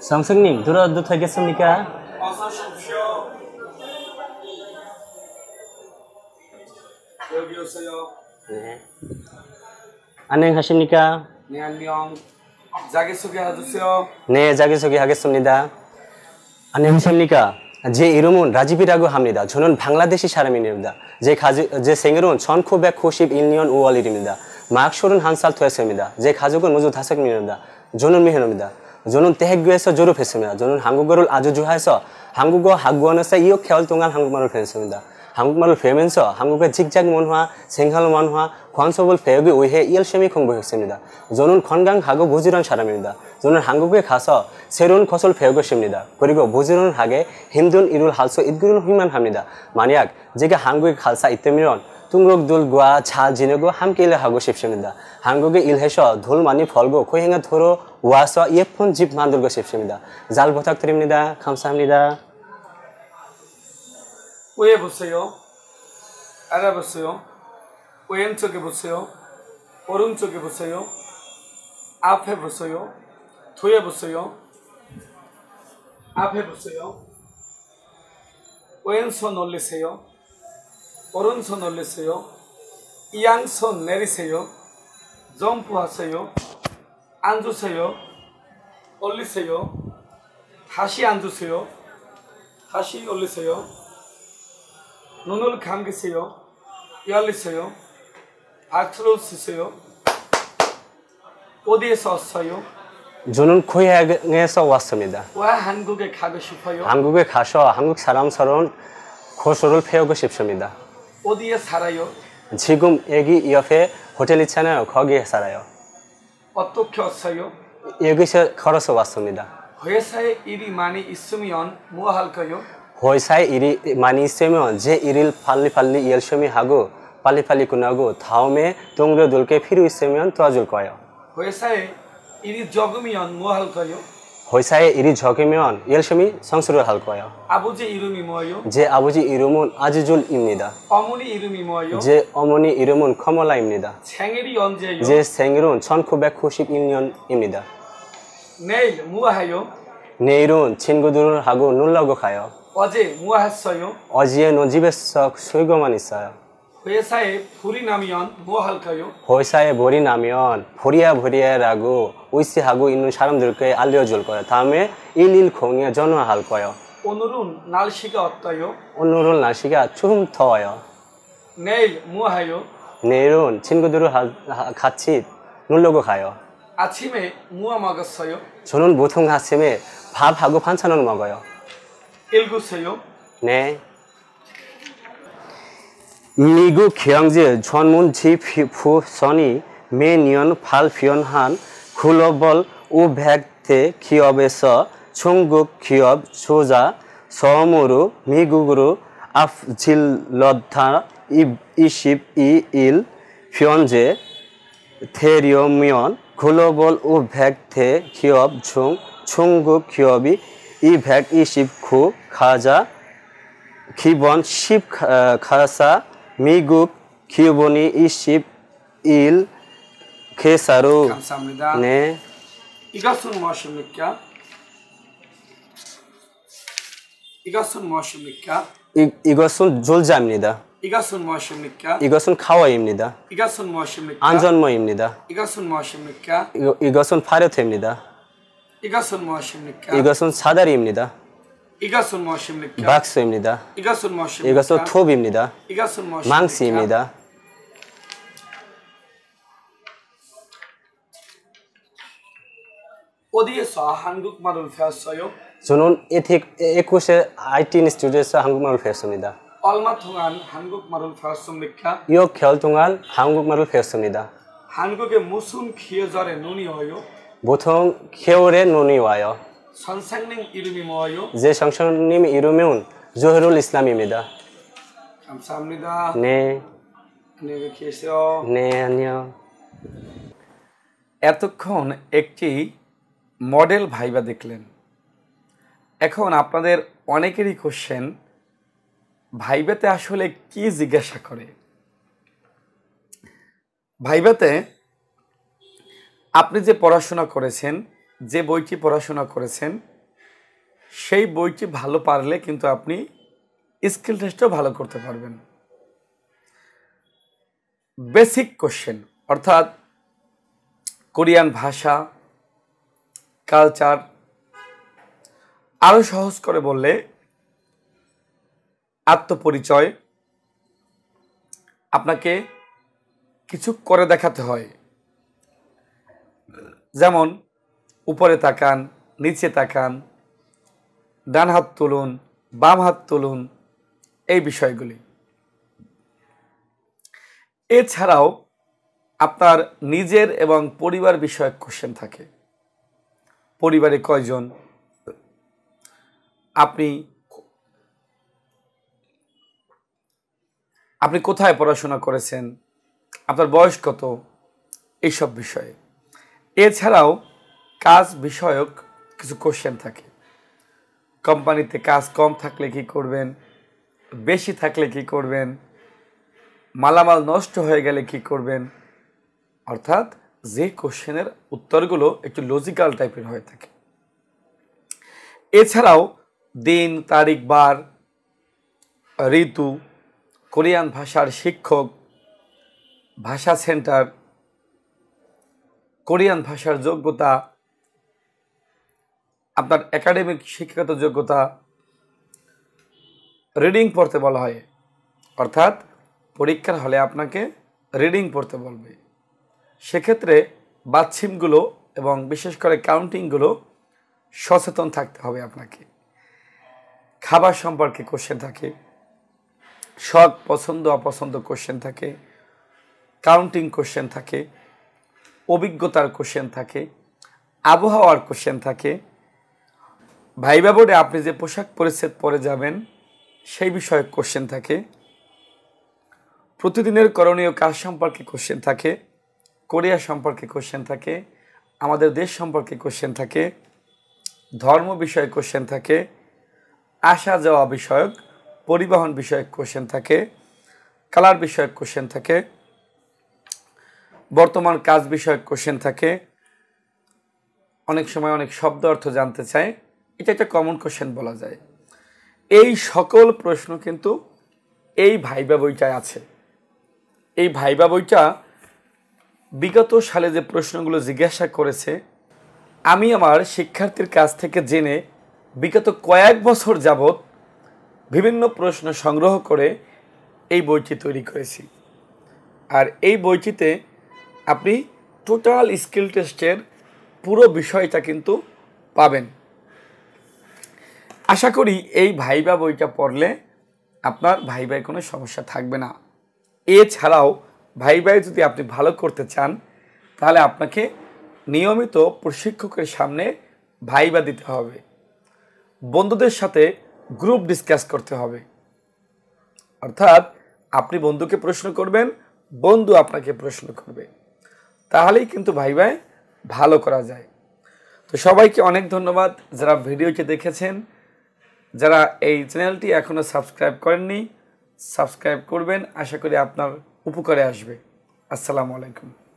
선생님 들어도 되겠습니까? 어서 오십시오. 여기 오세요. 네. 안녕하십니까? 네, 안녕. 자기소개 해주세요. 네, 자기소개 하겠습니다. 안녕하십니까? 제 이름은 라지비라고 합니다. 저는 방글라데시 사람입니다. 제, 가지, 제 생일은 1991년 5월일입니다. 1막 31살 되었습니다. 제 가족은 모두 다섯 명입니다. 저는 미현입니다. 저는 대학교에서 졸업했습니다. 저는 한국어를 아주 좋아해서 한국어 학원에서 2개월 동안 한국말을 배웠습니다. 한국말을 배우면서 한국의 직장 문화, 생활 문화, 관습을 배우기 위해 열심히 공부했습니다. 저는 건강하고 부지런 사람입니다. 저는 한국에 가서 새로운 것을 배울 것입니다. 그리고 부지런하게 힘든 일을 할 수 있기를 희망합니다. 만약 제가 한국에 갈사 있다면 동록들과잘 지내고 함께 일을 하고 싶습니다. 한국에 일해서 돈 많이 벌고 고향으로 와서 예쁜 집 만들고 싶습니다. 잘 부탁드립니다. 감사합니다. 왜 보세요? 알아보세요. 왼쪽에 보세요. 오른쪽에 보세요. 앞에 보세요. 뒤에 보세요. 앞에 보세요. 왼손 올리세요. 오른손 올리세요. 이 양손 내리세요. 점프하세요. 앉으세요. 올리세요. 다시 앉으세요. 다시 올리세요. 눈을 감기세요. 열리세요. 박수로 쓰세요. 어디에서 왔어요? 저는 고향에서 왔습니다. 왜 한국에 가고 싶어요? 한국에 가서 한국 사람처럼 고소를 배우고 싶습니다. 어디에 살아요? 지금 여기 옆에 호텔 있잖아요. 거기에 살아요. 어떻게 왔어요? 여기서 걸어서 왔습니다. 회사에 일이 많이 있으면 뭐 할까요? 회사에 일이 많이 있으면 제 일을 빨리빨리 열심히 하고 빨리빨리 끝나고 다음에 동료들께 필요 있으면 도와줄 거예요. 회사에 일이 적으면 뭐 할까요? 회사에 일이 적으면 열심히 성수를 할 거예요. 아버지 이름이 뭐예요? 제 아버지 이름은 아지줄입니다. 어머니 이름이 뭐예요? 제 어머니 이름은 커머라입니다. 생일이 언제요? 제 생일은 1991년입니다. 내일 뭐 해요? 내일은 친구들하고 놀라고 가요. 어제 뭐 했어요? 어제는 집에서 쉬고만 있어요. 회사에 불이 나면 뭐 할까요? 회사에 불이 나면 버리야 버리야라고 의시하고 있는 사람들께 알려줄 거예요. 다음에 110에 전화할 거예요. 오늘은 날씨가 어때요? 오늘은 날씨가 좀 더워요. 내일 뭐 해요? 내일은 친구들을 같이 놀러 가요. 아침에 뭐 먹었어요? 저는 보통 아침에 밥하고 반찬을 먹어요. 읽으세요? 네. 미국 경제 전문 지표 피 선이 매년 발표한 글로벌 500대 기업에서 중국 기업 조자섬으로 미국으로 앞질렀다 22일 현재 대려면 글로벌 500대 기업 중 중국 기업이 229 가자 기본 10 가사 미국 기업원이 21 회사로 감사합니다. 네. 이것은 무엇입니까? 이것은 무엇입니까? 이, 뭐 이것은 뭐 졸자입니다. 이것은 무엇입니까? 뭐 이것은 카와입니다. 이것은 무엇입니까? 안전모입니다. 이것은 무엇입니까? 이, 이것은 파르트입니다. 이것은 무엇입니까? 이것은 사다리입니다. 이것은 무엇니까 박스입니다. 이것은 무엇니까 이것은 톱입니다. 이것은 무엇니까 망스입니다. 어디에서 한국말을 배웠어요? 저는 이틱 19세 IT 인스튜디오에서 한국말을 배웠습니다. 얼마 동안 한국말을 배웠습니까? 6개월 동안 한국말을 배웠습니다. 한국에 무슨 계절에 눈이 와요? 보통 겨울에 눈이 와요. 선생님 이름이 뭐예요? 제 선생님 이름은 조혜룰 이슬람입니다. 감사합니다. 네. 안녕히 계세요. 네, 안녕. এতক্ষণ একটি model viva দেখলেন এখন আপনাদের অনেকেরই কোশ্চেন ভাইবাতে আসলে কি জিজ্ঞাসা করে ভাইবাতে আপনি যে পড়াশোনা করেছেন যে বইটি পড়াশোনা করেছেন সেই বইটি ভালো পারলে কিন্তু আপনি স্কিল টেস্টও ভালো করতে পারবেন বেসিক কোশ্চেন অর্থাৎ কোরিয়ান ভাষা কালচার আরও সহজ করে বললে আত্মপরিচয় আপনাকে কিছু করে দেখাতে হয় যেমন উপরে তাকান নিচে তাকান ডান হাত তুলুন বাম হাত তুলুন এই বিষয়গুলি এছাড়াও আপনার নিজের এবং পরিবার বিষয়ক কোশ্চেন থাকে পরিবারে কয়জন আপনি আপনি কোথায় পড়াশোনা করেছেন আপনার বয়স কত এইসব বিষয়ে এছাড়াও কাজ বিষয়ক কিছু কোশ্চেন থাকে কোম্পানিতে কাজ কম থাকলে কি করবেন বেশি থাকলে কি করবেন মালামাল নষ্ট হয়ে গেলে কি করবেন অর্থাৎ যে কোশ্চেনের উত্তরগুলো একটু লজিক্যাল টাইপের হয়ে থাকে এছাড়াও দিন তারিখ বার ঋতু কোরিয়ান ভাষার শিক্ষক ভাষা সেন্টার কোরিয়ান ভাষার যোগ্যতা আপনার একাডেমিক শিক্ষাগত যোগ্যতা রিডিং পড়তে বলা হয় অর্থাৎ পরীক্ষার হলে আপনাকে রিডিং পড়তে বলবে সেক্ষেত্রে বাচ্ছিমগুলো এবং বিশেষ করে কাউন্টিংগুলো সচেতন থাকতে হবে আপনাকে খাবার সম্পর্কে কোশ্চেন থাকে শখ পছন্দ অপছন্দ কোশ্চেন থাকে কাউন্টিং কোশ্চেন থাকে অভিজ্ঞতার কোশ্চেন থাকে আবহাওয়ার কোশ্চেন থাকে ভাইবা বোর্ডে আপনি যে পোশাক পরিচ্ছেদ পরে যাবেন সেই বিষয়ে কোশ্চেন থাকে প্রতিদিনের করণীয় কাজ সম্পর্কে কোশ্চেন থাকে কোরিয়া সম্পর্কে কোশ্চেন থাকে আমাদের দেশ সম্পর্কে কোশ্চেন থাকে ধর্ম বিষয়ে কোশ্চেন থাকে আসা যাওয়া বিষয়ক পরিবহন বিষয়ক কোশ্চেন থাকে কালার বিষয়ক কোশ্চেন থাকে বর্তমান কাজ বিষয়ক কোশ্চেন থাকে অনেক সময় অনেক শব্দ অর্থ জানতে চায় এটা একটা কমন কোয়েশ্চেন বলা যায় এই সকল প্রশ্ন কিন্তু এই ভাইবা বইটায় আছে এই ভাইবা বইটা বিগত সালে যে প্রশ্নগুলো জিজ্ঞাসা করেছে আমি আমার শিক্ষার্থীর কাছ থেকে জেনে বিগত কয়েক বছর যাবৎ বিভিন্ন প্রশ্ন সংগ্রহ করে এই বইটি তৈরি করেছি আর এই বইটিতে আপনি টোটাল স্কিল টেস্টের পুরো বিষয়টা কিন্তু পাবেন আশা করি এই ভাইবা বইটা পড়লে আপনার ভাইবাই কোনো সমস্যা থাকবে না এছাড়াও ভাইবাই যদি আপনি ভালো করতে চান তাহলে আপনাকে নিয়মিত প্রশিক্ষকের সামনে ভাইবা দিতে হবে বন্ধুদের সাথে গ্রুপ ডিসকাস করতে হবে অর্থাৎ আপনি বন্ধুকে প্রশ্ন করবেন বন্ধু আপনাকে প্রশ্ন করবে তাহলেই কিন্তু ভাইবায় ভালো করা যায় তো সবাইকে অনেক ধন্যবাদ যারা ভিডিওটি দেখেছেন যারা এই চ্যানেলটি এখনও সাবস্ক্রাইব করেননি সাবস্ক্রাইব করবেন আশা করি আপনার উপকারে আসবে আসসালামু আলাইকুম